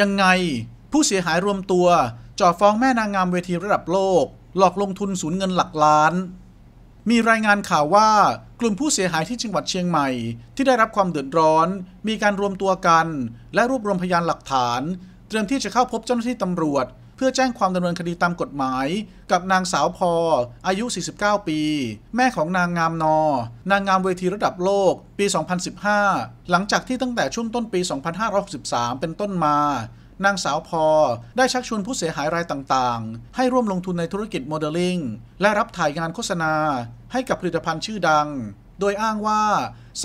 ยังไงผู้เสียหายรวมตัวจ่อฟ้องแม่นางงามเวทีระดับโลก หลอกลงทุนสูญเงินหลักล้าน มีรายงานข่าวว่ากลุ่มผู้เสียหายที่จังหวัดเชียงใหม่ ที่ได้รับความเดือดร้อน มีการรวมตัวกัน และรวบรวมพยานหลักฐาน เตรียมที่จะเข้าพบเจ้าหน้าที่ตำรวจเพื่อแจ้งความดำเนินคดีตามกฎหมายกับนางสาวพออายุ 49 ปี แม่ของนางงามนอ นางงามเวทีระดับโลก ปี 2015 หลังจากที่ตั้งแต่ช่วงต้นปี 2563 เป็นต้นมา นางสาวพอได้ชักชวนผู้เสียหายรายต่างๆ ให้ร่วมลงทุนในธุรกิจโมเดลลิ่ง และรับถ่ายงานโฆษณาให้กับผลิตภัณฑ์ชื่อดัง โดยอ้างว่า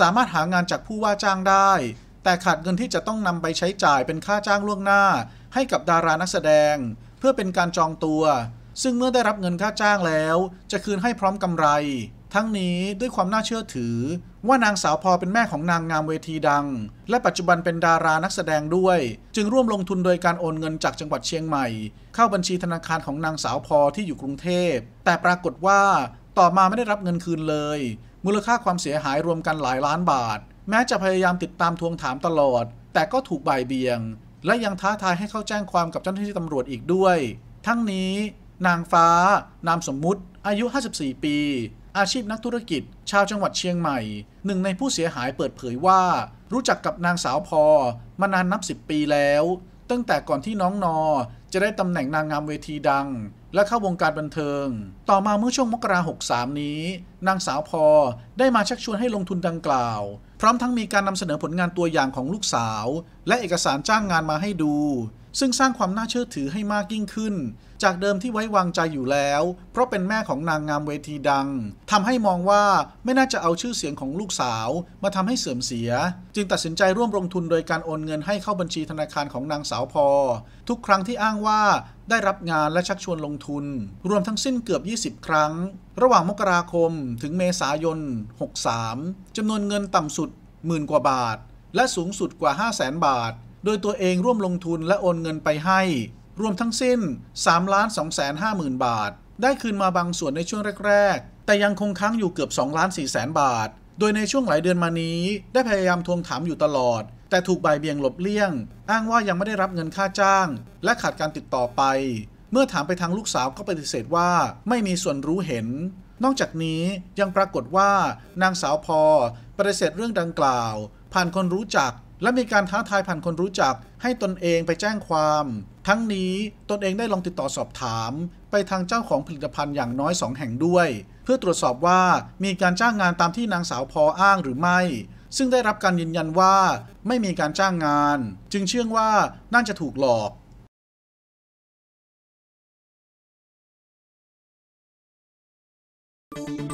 สามารถหางานจากผู้ว่าจ้างได้แต่ขาดเงินที่จะต้องนำไปใช้จ่ายเป็นค่าจ้างล่วงหน้า ให้กับดารานักแสดง เพื่อเป็นการจองตัว ซึ่งเมื่อได้รับเงินค่าจ้างแล้ว จะคืนให้พร้อมกำไร ทั้งนี้ด้วยความน่าเชื่อถือ ว่านางสาวพอเป็นแม่ของนางงามเวทีดัง และปัจจุบันเป็นดารานักแสดงด้วย จึงร่วมลงทุนโดยการโอนเงินจากจังหวัดเชียงใหม่ เข้าบัญชีธนาคารของนางสาวพอที่อยู่กรุงเทพแต่ปรากฏว่า ต่อมาไม่ได้รับเงินคืนเลย มูลค่าความเสียหายรวมกันหลายล้านบาทแม้จะพยายามติดตามทวงถามตลอด แต่ก็ถูกบ่ายเบียง และยังท้าทายให้เข้าแจ้งความกับเจ้าหน้าที่ตำรวจอีกด้วย ทั้งนี้ นางฟ้านามสมมุติอายุ 54 ปี อาชีพนักธุรกิจชาวจังหวัดเชียงใหม่ หนึ่งในผู้เสียหายเปิดเผยว่า รู้จักกับนางสาวพอมานานนับ 10 ปีแล้ว ตั้งแต่ก่อนที่น้องนอจะได้ตำแหน่งนางงามเวทีดัง และเข้าวงการบันเทิง ต่อมาเมื่อช่วงมกราหกสามนี้ นางสาวพอได้มาชักชวนให้ลงทุนดังกล่าว พร้อมทั้งมีการนำเสนอผลงานตัวอย่างของลูกสาว และเอกสารจ้างงานมาให้ดูซึ่งสร้างความน่าเชื่อถือให้มากยิ่งขึ้น จากเดิมที่ไว้วางใจอยู่แล้ว เพราะเป็นแม่ของนางงามเวทีดัง ทำให้มองว่าไม่น่าจะเอาชื่อเสียงของลูกสาว มาทำให้เสื่อมเสีย จึงตัดสินใจร่วมลงทุนโดยการโอนเงินให้เข้าบัญชีธนาคารของนางสาวพอ ทุกครั้งที่อ้างว่าได้รับงานและชักชวนลงทุน รวมทั้งสิ้นเกือบ 20 ครั้ง ระหว่างมกราคมถึงเมษายน63จำนวนเงินต่ำสุดหมื่นกว่าบาท และสูงสุดกว่า 5 0 0 0 0 0 บาทโดยตัวเองร่วมลงทุนและโอนเงินไปให้ รวมทั้งสิ้น3ล้าน2 5 0 0 0 บาท ได้คืนมาบางส่วนในช่วงแรก ๆ แต่ยังคงค้างอยู่เกือบ2ล้าน4แสนบาท โดยในช่วงหลายเดือนมานี้ได้พยายามทวงถามอยู่ตลอด แต่ถูกบ่ายเบี่ยงหลบเลี่ยง อ้างว่ายังไม่ได้รับเงินค่าจ้าง และขาดการติดต่อไป เมื่อถามไปทางลูกสาวก็ปฏิเสธว่า ไม่มีส่วนรู้เห็น นอกจากนี้ยังปรากฏว่านางสาวพอปฏิเสธเรื่องดังกล่าว ผ่านคนรู้จักและมีการท้าทายผ่านคนรู้จักให้ตนเองไปแจ้งความ ทั้งนี้ตนเองได้ลองติดต่อสอบถาม ไปทางเจ้าของผลิตภัณฑ์อย่างน้อย2แห่งด้วย เพื่อตรวจสอบว่ามีการจ้างงานตามที่นางสาวพออ้างหรือไม่ ซึ่งได้รับการยืนยันว่า ไม่มีการจ้างงาน จึงเชื่อว่าน่าจะถูกหลอก